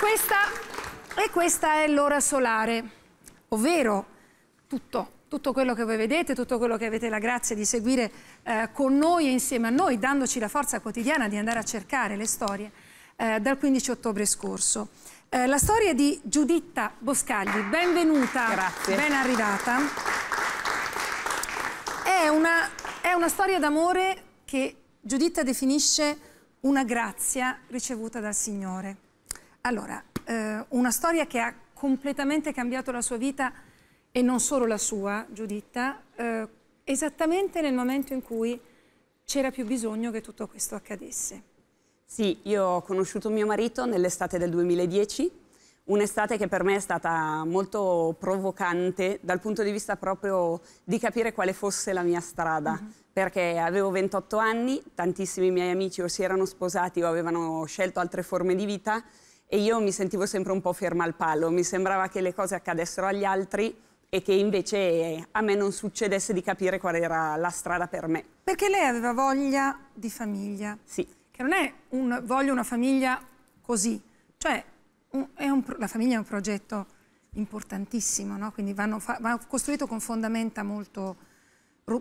questa, e questa è l'ora solare, ovvero tutto, tutto quello che voi vedete, tutto quello che avete la grazia di seguire eh, con noi e insieme a noi, dandoci la forza quotidiana di andare a cercare le storie eh, dal 15 ottobre scorso. Eh, la storia di Giuditta Boscagli, benvenuta, Grazie. ben arrivata. È una, è una storia d'amore che Giuditta definisce una grazia ricevuta dal Signore. Allora, eh, una storia che ha completamente cambiato la sua vita e non solo la sua, Giuditta, eh, esattamente nel momento in cui c'era più bisogno che tutto questo accadesse. Sì, io ho conosciuto mio marito nell'estate del 2010, un'estate che per me è stata molto provocante dal punto di vista proprio di capire quale fosse la mia strada, mm -hmm. perché avevo 28 anni, tantissimi miei amici o si erano sposati o avevano scelto altre forme di vita e io mi sentivo sempre un po' ferma al palo, mi sembrava che le cose accadessero agli altri e che invece a me non succedesse di capire qual era la strada per me. Perché lei aveva voglia di famiglia. Sì. Che non è un voglio una famiglia così, cioè un, un, la famiglia è un progetto importantissimo, no? quindi vanno, va costruito con fondamenta molto,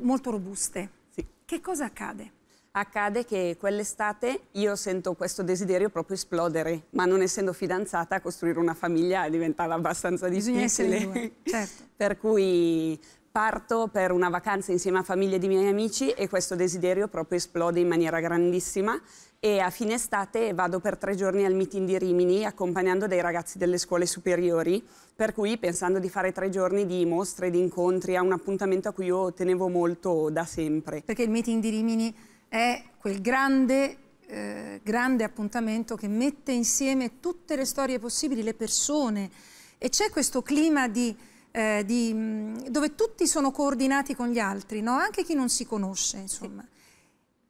molto robuste. Sì. Che cosa accade? accade che quell'estate io sento questo desiderio proprio esplodere, ma non essendo fidanzata costruire una famiglia diventava abbastanza difficile. Bisogna essere due, certo. per cui parto per una vacanza insieme a famiglie di miei amici e questo desiderio proprio esplode in maniera grandissima e a fine estate vado per tre giorni al meeting di Rimini accompagnando dei ragazzi delle scuole superiori, per cui pensando di fare tre giorni di mostre, di incontri, a un appuntamento a cui io tenevo molto da sempre. Perché il meeting di Rimini è quel grande, eh, grande appuntamento che mette insieme tutte le storie possibili, le persone e c'è questo clima di, eh, di, mm, dove tutti sono coordinati con gli altri, no? anche chi non si conosce insomma. Sì.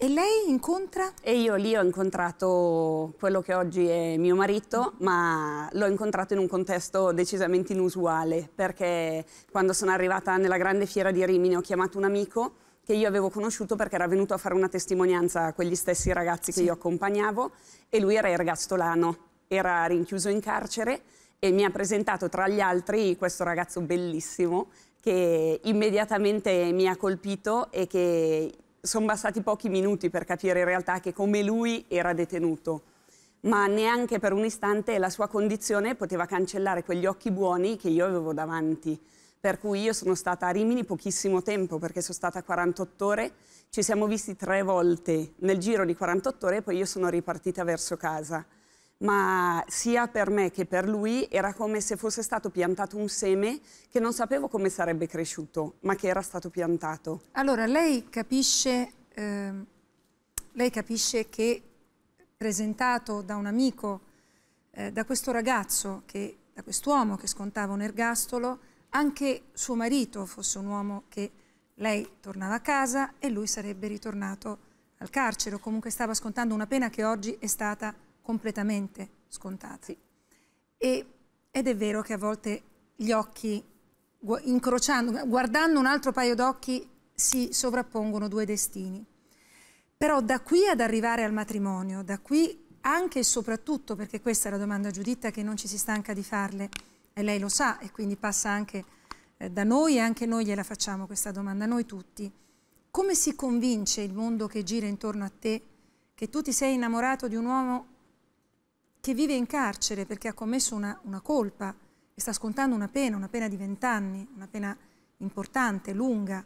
E lei incontra? E io lì ho incontrato quello che oggi è mio marito, ma l'ho incontrato in un contesto decisamente inusuale, perché quando sono arrivata nella grande fiera di Rimini ho chiamato un amico che io avevo conosciuto perché era venuto a fare una testimonianza a quegli stessi ragazzi che io accompagnavo e lui era ergastolano, era rinchiuso in carcere e mi ha presentato tra gli altri questo ragazzo bellissimo che immediatamente mi ha colpito e che sono bastati pochi minuti per capire in realtà che come lui era detenuto, ma neanche per un istante la sua condizione poteva cancellare quegli occhi buoni che io avevo davanti per cui io sono stata a Rimini pochissimo tempo perché sono stata 48 ore, ci siamo visti tre volte nel giro di 48 ore e poi io sono ripartita verso casa. Ma sia per me che per lui era come se fosse stato piantato un seme che non sapevo come sarebbe cresciuto, ma che era stato piantato. Allora, lei capisce, eh, lei capisce che presentato da un amico, eh, da questo ragazzo, che, da quest'uomo che scontava un ergastolo, anche suo marito fosse un uomo che lei tornava a casa e lui sarebbe ritornato al carcere o comunque stava scontando una pena che oggi è stata completamente scontata. Sì. E, ed è vero che a volte gli occhi, incrociando, guardando un altro paio d'occhi, si sovrappongono due destini. Però da qui ad arrivare al matrimonio, da qui anche e soprattutto, perché questa è la domanda Giuditta che non ci si stanca di farle, e lei lo sa e quindi passa anche eh, da noi e anche noi gliela facciamo questa domanda, noi tutti. Come si convince il mondo che gira intorno a te che tu ti sei innamorato di un uomo che vive in carcere perché ha commesso una, una colpa e sta scontando una pena, una pena di vent'anni, una pena importante, lunga?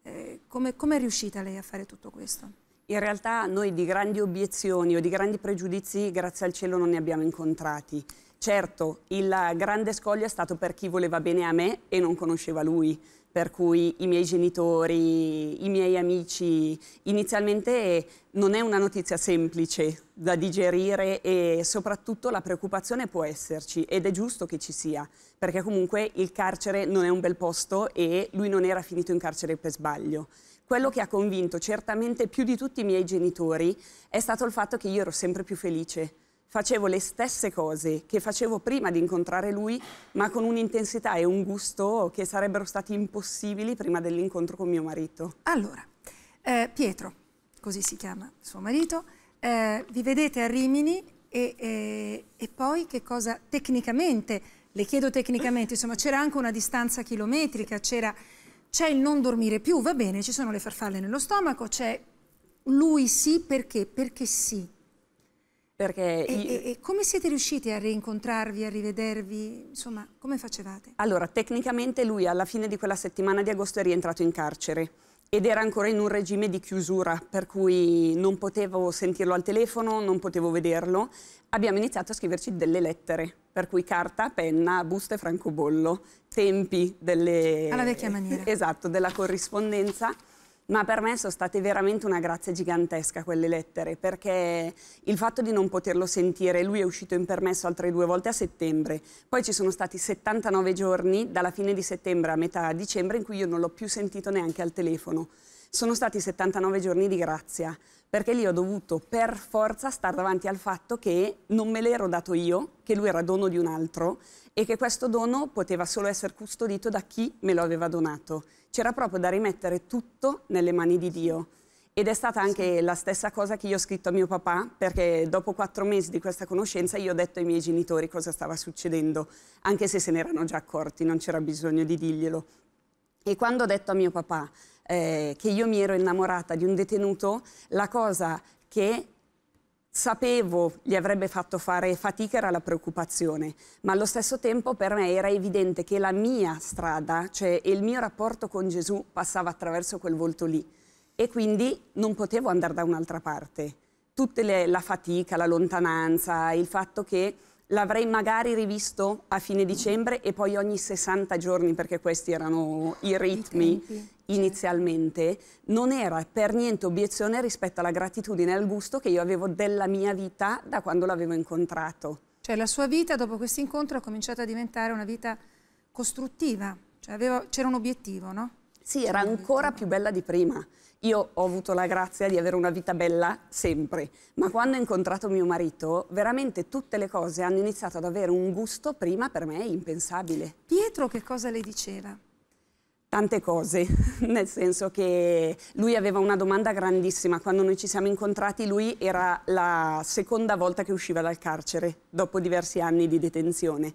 Eh, come, come è riuscita lei a fare tutto questo? In realtà noi di grandi obiezioni o di grandi pregiudizi, grazie al cielo, non ne abbiamo incontrati. Certo, il grande scoglio è stato per chi voleva bene a me e non conosceva lui, per cui i miei genitori, i miei amici, inizialmente non è una notizia semplice da digerire e soprattutto la preoccupazione può esserci ed è giusto che ci sia, perché comunque il carcere non è un bel posto e lui non era finito in carcere per sbaglio. Quello che ha convinto certamente più di tutti i miei genitori è stato il fatto che io ero sempre più felice facevo le stesse cose che facevo prima di incontrare lui, ma con un'intensità e un gusto che sarebbero stati impossibili prima dell'incontro con mio marito. Allora, eh, Pietro, così si chiama suo marito, eh, vi vedete a Rimini e, e, e, poi che cosa tecnicamente, le chiedo tecnicamente, insomma c'era anche una distanza chilometrica, c'era, c'è il non dormire più, va bene, ci sono le farfalle nello stomaco, c'è lui sì perché, perché sì perché e, io... e, e, come siete riusciti a rincontrarvi, a rivedervi? Insomma, come facevate? Allora, tecnicamente lui alla fine di quella settimana di agosto è rientrato in carcere ed era ancora in un regime di chiusura, per cui non potevo sentirlo al telefono, non potevo vederlo. Abbiamo iniziato a scriverci delle lettere, per cui carta, penna, busta e francobollo, tempi delle... Alla vecchia maniera. Esatto, della corrispondenza ma per me sono state veramente una grazia gigantesca quelle lettere, perché il fatto di non poterlo sentire, lui è uscito in permesso altre due volte a settembre, poi ci sono stati 79 giorni dalla fine di settembre a metà dicembre in cui io non l'ho più sentito neanche al telefono sono stati 79 giorni di grazia, perché lì ho dovuto per forza stare davanti al fatto che non me l'ero dato io, che lui era dono di un altro e che questo dono poteva solo essere custodito da chi me lo aveva donato. C'era proprio da rimettere tutto nelle mani di Dio. Ed è stata anche la stessa cosa che io ho scritto a mio papà, perché dopo quattro mesi di questa conoscenza io ho detto ai miei genitori cosa stava succedendo, anche se se ne erano già accorti, non c'era bisogno di dirglielo. E quando ho detto a mio papà, eh, che io mi ero innamorata di un detenuto, la cosa che sapevo gli avrebbe fatto fare fatica era la preoccupazione, ma allo stesso tempo per me era evidente che la mia strada, cioè il mio rapporto con Gesù passava attraverso quel volto lì e quindi non potevo andare da un'altra parte. Tutta la fatica, la lontananza, il fatto che L'avrei magari rivisto a fine dicembre e poi ogni 60 giorni, perché questi erano i ritmi I certo. inizialmente. Non era per niente obiezione rispetto alla gratitudine e al gusto che io avevo della mia vita da quando l'avevo incontrato. Cioè la sua vita dopo questo incontro ha cominciato a diventare una vita costruttiva, cioè c'era un obiettivo, no? Sì, era ancora più bella di prima. Io ho avuto la grazia di avere una vita bella sempre, ma quando ho incontrato mio marito, veramente tutte le cose hanno iniziato ad avere un gusto prima per me impensabile. Pietro che cosa le diceva? Tante cose, nel senso che lui aveva una domanda grandissima. Quando noi ci siamo incontrati, lui era la seconda volta che usciva dal carcere, dopo diversi anni di detenzione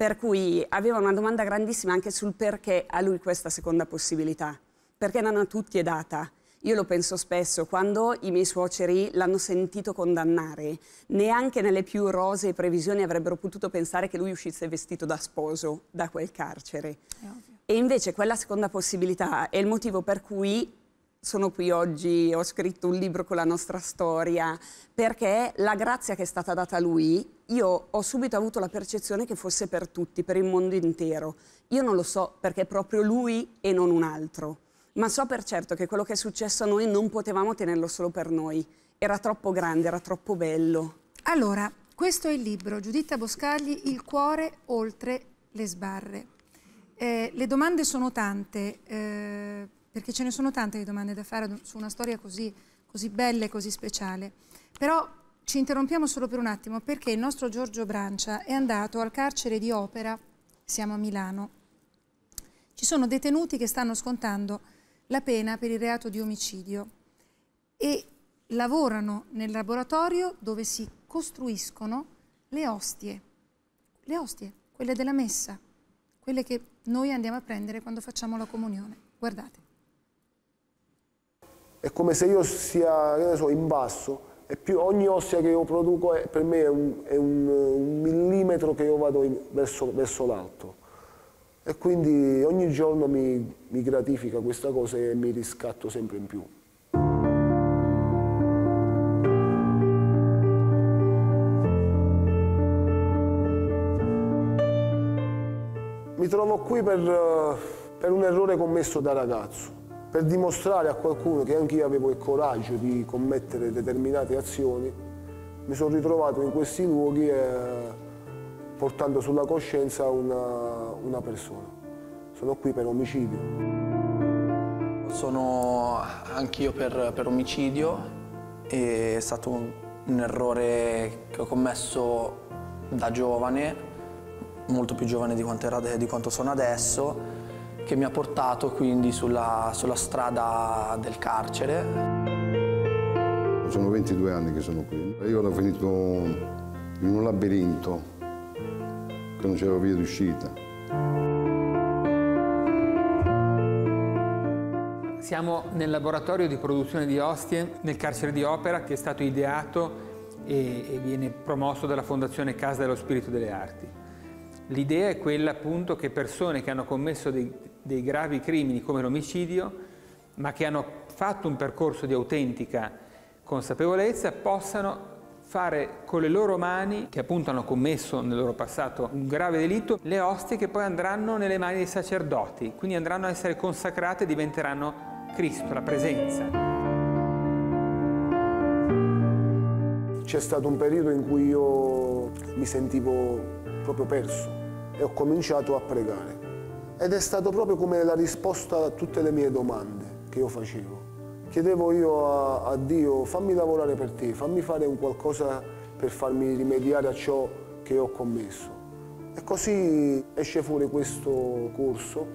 per cui aveva una domanda grandissima anche sul perché a lui questa seconda possibilità, perché non a tutti è data. Io lo penso spesso, quando i miei suoceri l'hanno sentito condannare, neanche nelle più rosee previsioni avrebbero potuto pensare che lui uscisse vestito da sposo da quel carcere. E invece quella seconda possibilità è il motivo per cui sono qui oggi, ho scritto un libro con la nostra storia, perché la grazia che è stata data a lui, io ho subito avuto la percezione che fosse per tutti, per il mondo intero. Io non lo so perché è proprio lui e non un altro, ma so per certo che quello che è successo a noi non potevamo tenerlo solo per noi. Era troppo grande, era troppo bello. Allora, questo è il libro, Giuditta Boscagli, Il cuore oltre le sbarre. Eh, le domande sono tante. Eh perché ce ne sono tante di domande da fare su una storia così, così bella e così speciale. Però ci interrompiamo solo per un attimo perché il nostro Giorgio Brancia è andato al carcere di Opera, siamo a Milano. Ci sono detenuti che stanno scontando la pena per il reato di omicidio e lavorano nel laboratorio dove si costruiscono le ostie, le ostie, quelle della messa, quelle che noi andiamo a prendere quando facciamo la comunione. Guardate è come se io sia, so, in basso e più ogni ossia che io produco è, per me è un, è un, un millimetro che io vado in, verso, verso l'alto e quindi ogni giorno mi, mi gratifica questa cosa e mi riscatto sempre in più. Mi trovo qui per, eh, per un errore commesso da ragazzo per dimostrare a qualcuno che anche io avevo il coraggio di commettere determinate azioni, mi sono ritrovato in questi luoghi eh, portando sulla coscienza una, una persona. Sono qui per omicidio. Sono anch'io per, per, omicidio è stato un, un, errore che ho commesso da giovane, molto più giovane di quanto, era, di quanto sono adesso che mi ha portato quindi sulla, sulla strada del carcere. Sono 22 anni che sono qui. Io ero finito in un labirinto che non c'era via d'uscita. Siamo nel laboratorio di produzione di Ostie, nel carcere di Opera, che è stato ideato e, viene promosso dalla Fondazione Casa dello Spirito delle Arti. L'idea è quella appunto che persone che hanno commesso dei dei gravi crimini come l'omicidio, ma che hanno fatto un percorso di autentica consapevolezza, possano fare con le loro mani, che appunto hanno commesso nel loro passato un grave delitto, le ostie che poi andranno nelle mani dei sacerdoti, quindi andranno a essere consacrate e diventeranno Cristo, la presenza. C'è stato un periodo in cui io mi sentivo proprio perso e ho cominciato a pregare ed è stato proprio come la risposta a tutte le mie domande che io facevo. Chiedevo io a, a Dio, fammi lavorare per te, fammi fare un qualcosa per farmi rimediare a ciò che ho commesso. E così esce fuori questo corso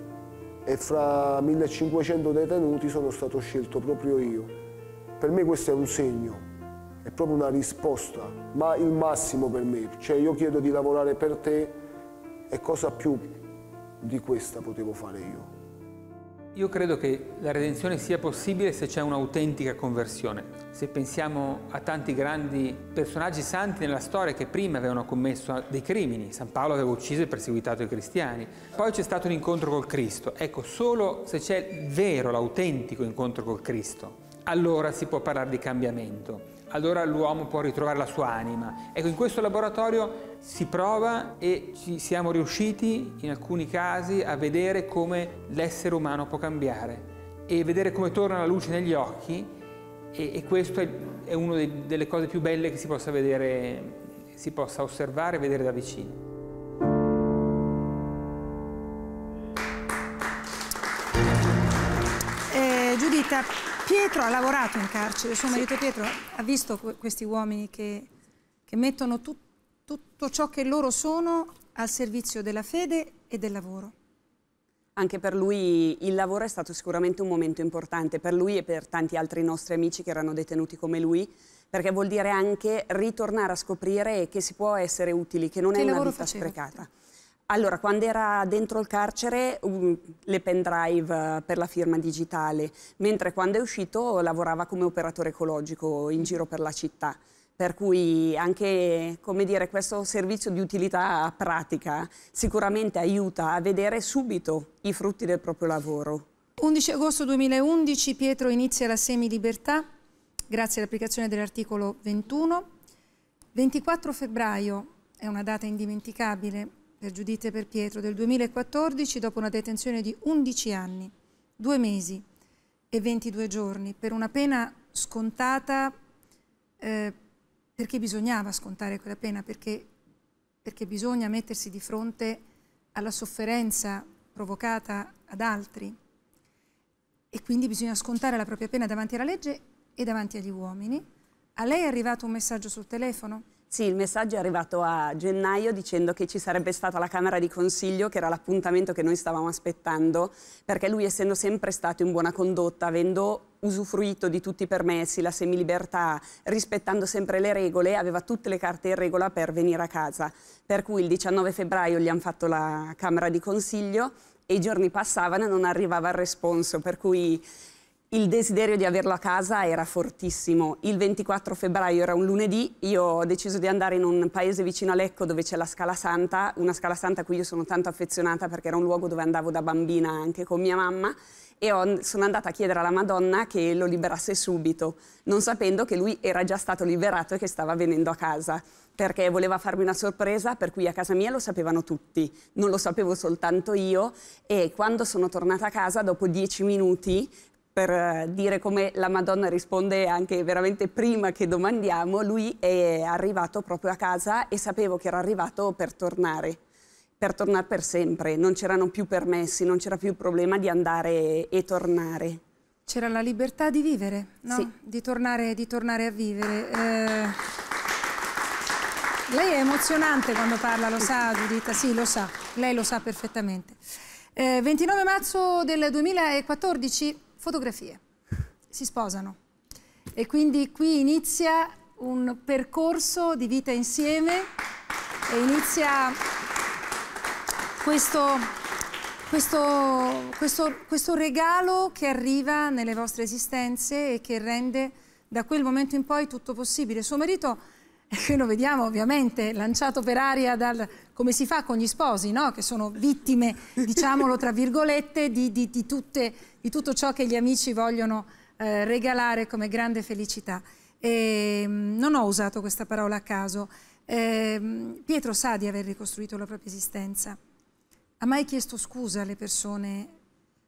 e fra 1500 detenuti sono stato scelto proprio io. Per me questo è un segno, è proprio una risposta, ma il massimo per me. Cioè io chiedo di lavorare per te e cosa più di questa potevo fare io. Io credo che la redenzione sia possibile se c'è un'autentica conversione. Se pensiamo a tanti grandi personaggi santi nella storia che prima avevano commesso dei crimini, San Paolo aveva ucciso e perseguitato i cristiani, poi c'è stato un incontro col Cristo. Ecco, solo se c'è il vero, l'autentico incontro col Cristo, allora si può parlare di cambiamento allora l'uomo può ritrovare la sua anima. Ecco, in questo laboratorio si prova e ci siamo riusciti in alcuni casi a vedere come l'essere umano può cambiare e vedere come torna la luce negli occhi e, e questo è, è una delle cose più belle che si possa vedere, si possa osservare e vedere da vicino. vita. Pietro ha lavorato in carcere, suo marito sì. Pietro ha visto questi uomini che, che mettono tut, tutto ciò che loro sono al servizio della fede e del lavoro. Anche per lui il lavoro è stato sicuramente un momento importante, per lui e per tanti altri nostri amici che erano detenuti come lui, perché vuol dire anche ritornare a scoprire che si può essere utili, che non che è una vita faceva, sprecata. Pietro. Allora, quando era dentro il carcere, um, le pendrive eh, per la firma digitale, mentre quando è uscito lavorava come operatore ecologico in giro per la città. Per cui anche dire, questo servizio di utilità pratica sicuramente aiuta a vedere subito i frutti del proprio lavoro. 11 agosto 2011 Pietro inizia la semilibertà grazie all'applicazione dell'articolo 21. 24 febbraio è una data indimenticabile per Giuditte per Pietro del 2014 dopo una detenzione di 11 anni, 2 mesi e 22 giorni per una pena scontata eh, perché bisognava scontare quella pena, perché, perché bisogna mettersi di fronte alla sofferenza provocata ad altri e quindi bisogna scontare la propria pena davanti alla legge e davanti agli uomini. A lei è arrivato un messaggio sul telefono sì, il messaggio è arrivato a gennaio dicendo che ci sarebbe stata la Camera di Consiglio, che era l'appuntamento che noi stavamo aspettando, perché lui essendo sempre stato in buona condotta, avendo usufruito di tutti i permessi, la semilibertà, rispettando sempre le regole, aveva tutte le carte in regola per venire a casa. Per cui il 19 febbraio gli hanno fatto la Camera di Consiglio e i giorni passavano e non arrivava il responso, per cui il desiderio di averlo a casa era fortissimo. Il 24 febbraio era un lunedì, io ho deciso di andare in un paese vicino a Lecco dove c'è la Scala Santa, una Scala Santa a cui io sono tanto affezionata perché era un luogo dove andavo da bambina anche con mia mamma e ho, sono andata a chiedere alla Madonna che lo liberasse subito, non sapendo che lui era già stato liberato e che stava venendo a casa perché voleva farmi una sorpresa, per cui a casa mia lo sapevano tutti, non lo sapevo soltanto io e quando sono tornata a casa, dopo dieci minuti, per eh, dire come la Madonna risponde anche veramente prima che domandiamo, lui è arrivato proprio a casa e sapevo che era arrivato per tornare, per tornare per sempre, non c'erano più permessi, non c'era più problema di andare e tornare. C'era la libertà di vivere, no? sì. di, tornare, di, tornare, a vivere. Eh... Lei è emozionante quando parla, lo sa Giuditta? Sì, lo sa, lei lo sa perfettamente. Eh, 29 marzo del 2014 fotografie, si sposano e quindi qui inizia un percorso di vita insieme e inizia questo, questo, questo, questo regalo che arriva nelle vostre esistenze e che rende da quel momento in poi tutto possibile. Suo marito Qui lo vediamo ovviamente lanciato per aria dal, come si fa con gli sposi, no? che sono vittime, diciamolo tra virgolette, di, di, di, tutte, di tutto ciò che gli amici vogliono eh, regalare come grande felicità. E, ehm, non ho usato questa parola a caso. Eh, Pietro sa di aver ricostruito la propria esistenza. Ha mai chiesto scusa alle persone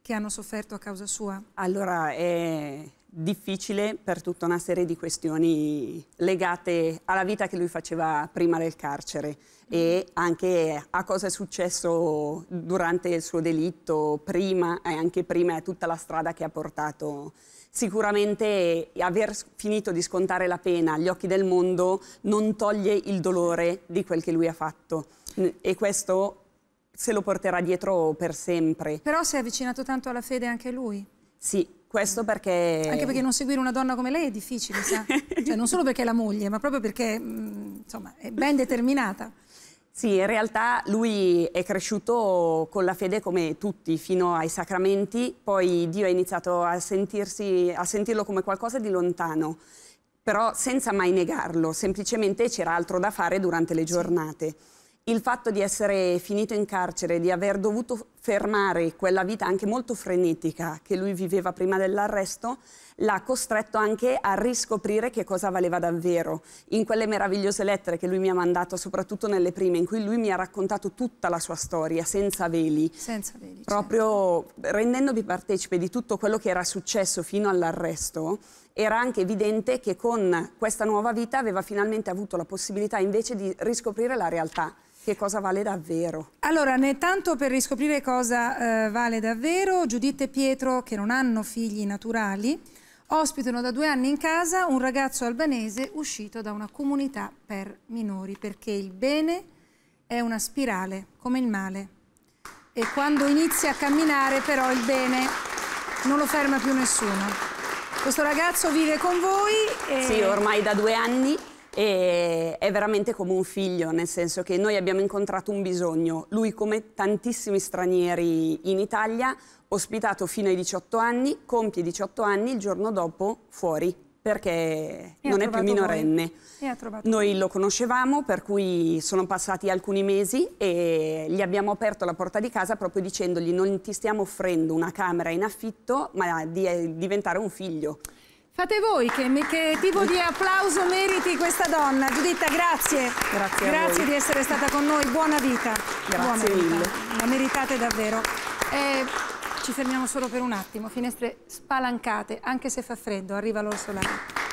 che hanno sofferto a causa sua? Allora è difficile per tutta una serie di questioni legate alla vita che lui faceva prima del carcere e anche a cosa è successo durante il suo delitto, prima e anche prima e tutta la strada che ha portato. Sicuramente aver finito di scontare la pena agli occhi del mondo non toglie il dolore di quel che lui ha fatto e questo se lo porterà dietro per sempre. Però si è avvicinato tanto alla fede anche lui. Sì, questo perché... Anche perché non seguire una donna come lei è difficile, sa? cioè, non solo perché è la moglie, ma proprio perché mh, mm, insomma, è ben determinata. Sì, in realtà lui è cresciuto con la fede come tutti, fino ai sacramenti, poi Dio ha iniziato a, sentirsi, a sentirlo come qualcosa di lontano, però senza mai negarlo, semplicemente c'era altro da fare durante le giornate. Sì il fatto di essere finito in carcere, di aver dovuto fermare quella vita anche molto frenetica che lui viveva prima dell'arresto, l'ha costretto anche a riscoprire che cosa valeva davvero. In quelle meravigliose lettere che lui mi ha mandato, soprattutto nelle prime, in cui lui mi ha raccontato tutta la sua storia, senza veli. Senza veli certo. proprio certo. rendendomi partecipe di tutto quello che era successo fino all'arresto, era anche evidente che con questa nuova vita aveva finalmente avuto la possibilità invece di riscoprire la realtà che cosa vale davvero. Allora, né tanto per riscoprire cosa eh, vale davvero, Giuditta e Pietro, che non hanno figli naturali, ospitano da due anni in casa un ragazzo albanese uscito da una comunità per minori, perché il bene è una spirale, come il male. E quando inizia a camminare però il bene non lo ferma più nessuno. Questo ragazzo vive con voi. E... Sì, ormai da due anni e è veramente come un figlio, nel senso che noi abbiamo incontrato un bisogno, lui come tantissimi stranieri in Italia, ospitato fino ai 18 anni, compie 18 anni, il giorno dopo fuori, perché e non è più minorenne. Noi lo conoscevamo, per cui sono passati alcuni mesi e gli abbiamo aperto la porta di casa proprio dicendogli non ti stiamo offrendo una camera in affitto, ma di eh, diventare un figlio. Fate voi che, che, tipo di applauso meriti questa donna. Giuditta, grazie. Grazie, grazie di essere stata con noi. Buona vita. Grazie Buona mille. Vita. La meritate davvero. Eh, ci fermiamo solo per un attimo. Finestre spalancate, anche se fa freddo. Arriva l'orso solare.